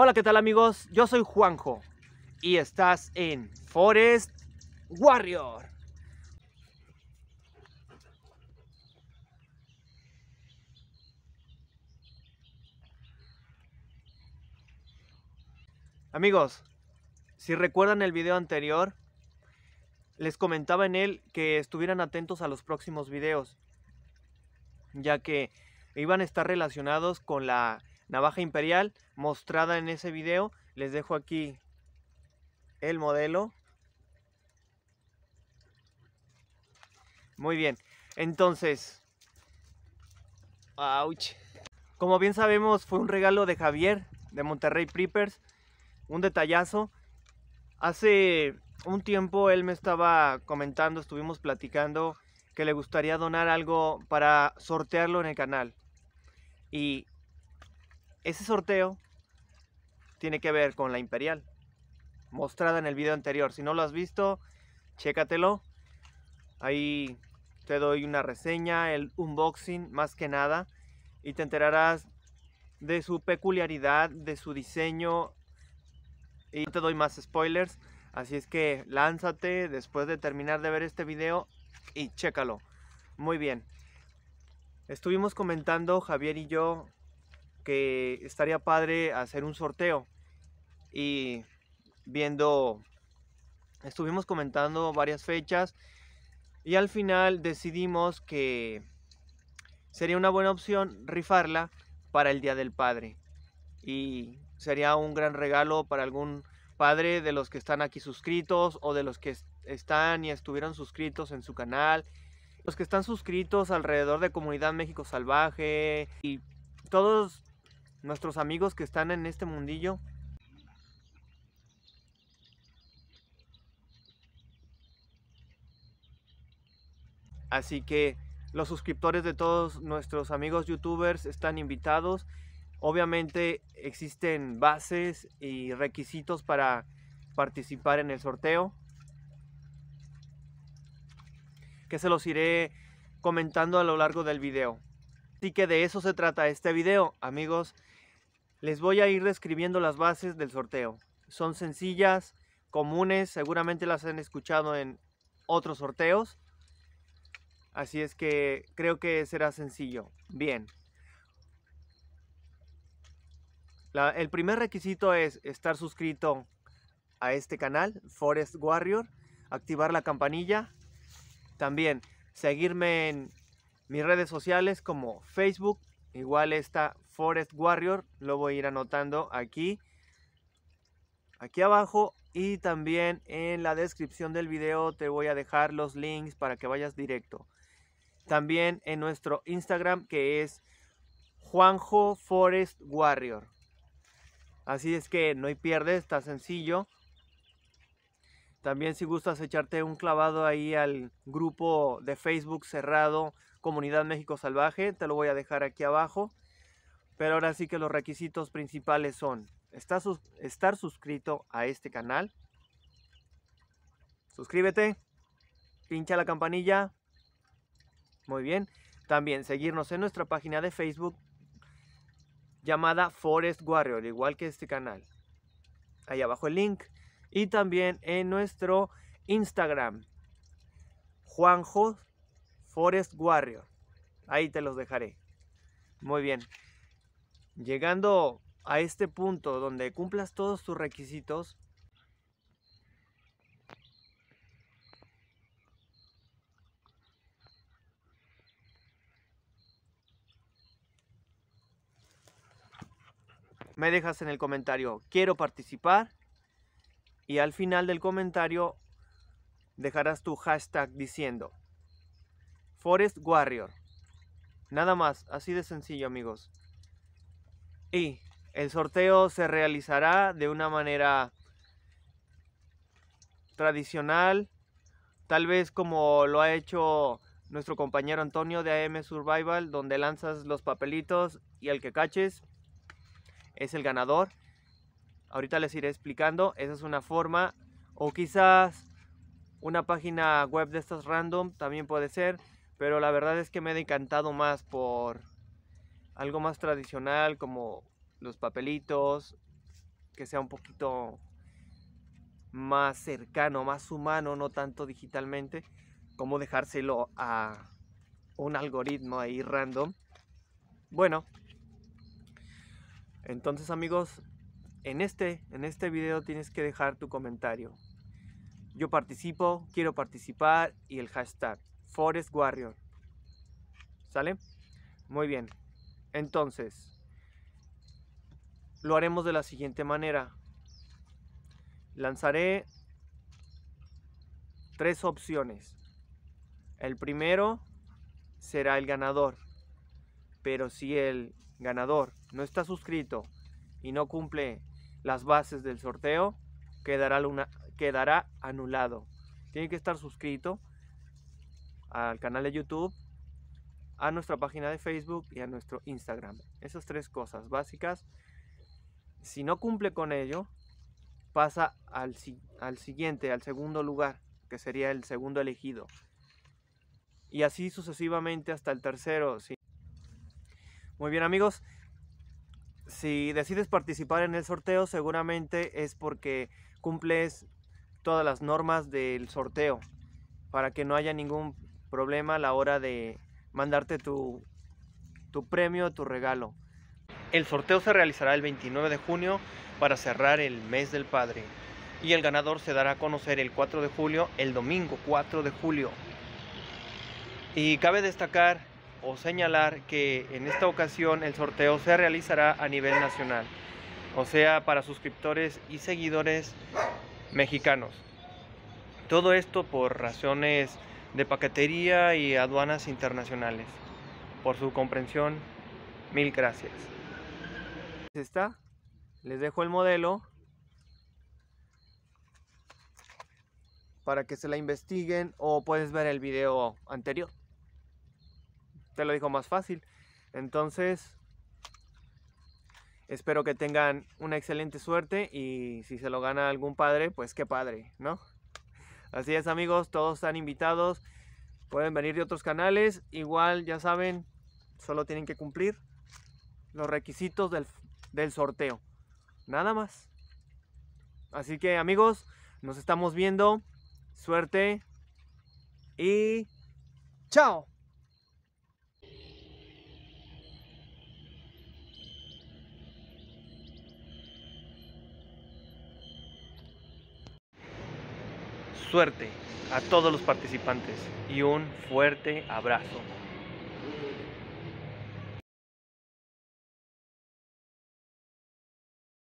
Hola, ¿qué tal amigos? Yo soy Juanjo y estás en Forest Warrior. Amigos, si recuerdan el video anterior, les comentaba en él que estuvieran atentos a los próximos videos, ya que iban a estar relacionados con la navaja imperial mostrada en ese video. Les dejo aquí el modelo. Muy bien, entonces... Ouch. Como bien sabemos, fue un regalo de Javier, de Monterrey Preppers. Un detallazo. Hace un tiempo él me estaba comentando, estuvimos platicando que le gustaría donar algo para sortearlo en el canal. Y ese sorteo tiene que ver con la Imperial, mostrada en el video anterior. Si no lo has visto, chécatelo. Ahí te doy una reseña, el unboxing más que nada, y te enterarás de su peculiaridad, de su diseño. Y te doy más spoilers, así es que lánzate después de terminar de ver este video y chécalo. Muy bien. Estuvimos comentando Javier y yo estaría padre hacer un sorteo y viendo, estuvimos comentando varias fechas y al final decidimos que sería una buena opción rifarla para el Día del Padre y sería un gran regalo para algún padre de los que están aquí suscritos o de los que están y estuvieron suscritos en su canal, los que están suscritos alrededor de Comunidad México Salvaje y todos nuestros amigos que están en este mundillo. Así que los suscriptores de todos nuestros amigos youtubers están invitados. Obviamente existen bases y requisitos para participar en el sorteo. Que se los iré comentando a lo largo del video. Así que de eso se trata este video, amigos. Les voy a ir describiendo las bases del sorteo. Son sencillas, comunes, seguramente las han escuchado en otros sorteos. Así es que creo que será sencillo. Bien. el primer requisito es estar suscrito a este canal, Forest Warrior, activar la campanilla. También seguirme en mis redes sociales como Facebook, igual está Forest Warrior, lo voy a ir anotando aquí, aquí abajo y también en la descripción del video te voy a dejar los links para que vayas directo. También en nuestro Instagram que es Juanjo Forest Warrior. Así es que no hay pierdes, está sencillo. También si gustas echarte un clavado ahí al grupo de Facebook cerrado Comunidad México Salvaje, te lo voy a dejar aquí abajo. Pero ahora sí que los requisitos principales son estar, suscrito a este canal. Suscríbete, pincha la campanilla. Muy bien. También seguirnos en nuestra página de Facebook llamada Forest Warrior, igual que este canal. Ahí abajo el link. Y también en nuestro Instagram, Juanjo Forest Warrior. Ahí te los dejaré. Muy bien. Llegando a este punto donde cumplas todos tus requisitos, me dejas en el comentario, quiero participar. Y al final del comentario dejarás tu hashtag diciendo, Forest Warrior. Nada más, así de sencillo amigos. Y el sorteo se realizará de una manera tradicional, tal vez como lo ha hecho nuestro compañero Antonio de AM Survival, donde lanzas los papelitos y el que caches es el ganador. Ahorita les iré explicando, esa es una forma, o quizás una página web de estas random también puede ser. Pero la verdad es que me he decantado más por algo más tradicional como los papelitos, que sea un poquito más cercano, más humano, no tanto digitalmente, como dejárselo a un algoritmo ahí random. Bueno, entonces amigos, en este, en este video tienes que dejar tu comentario. Yo participo, quiero participar y el hashtag. Forest Warrior. ¿Sale? Muy bien. Entonces, lo haremos de la siguiente manera. Lanzaré tres opciones. El primero será el ganador. Pero si el ganador no está suscrito y no cumple las bases del sorteo, quedará, quedará anulado. Tiene que estar suscrito al canal de YouTube, a nuestra página de Facebook y a nuestro Instagram. Esas tres cosas básicas. Si no cumple con ello, pasa al, al siguiente, al segundo lugar, que sería el segundo elegido. Y así sucesivamente hasta el tercero. ¿sí? Muy bien amigos, si decides participar en el sorteo seguramente es porque cumples todas las normas del sorteo para que no haya ningún problema a la hora de mandarte tu, tu premio, tu regalo. El sorteo se realizará el 29 de junio para cerrar el mes del padre y el ganador se dará a conocer el 4 de julio, el domingo 4 de julio. Y cabe destacar o señalar que en esta ocasión el sorteo se realizará a nivel nacional, o sea, para suscriptores y seguidores mexicanos. Todo esto por razones de paquetería y aduanas internacionales. Por su comprensión, mil gracias. Está, les dejo el modelo para que se la investiguen o puedes ver el video anterior. Te lo dijo más fácil. Entonces, espero que tengan una excelente suerte y si se lo gana algún padre, pues qué padre, ¿no? Así es amigos, todos están invitados. Pueden venir de otros canales. Igual, ya saben, solo tienen que cumplir los requisitos del, del sorteo. Nada más. Así que amigos, nos estamos viendo. Suerte y chao. Suerte a todos los participantes y un fuerte abrazo.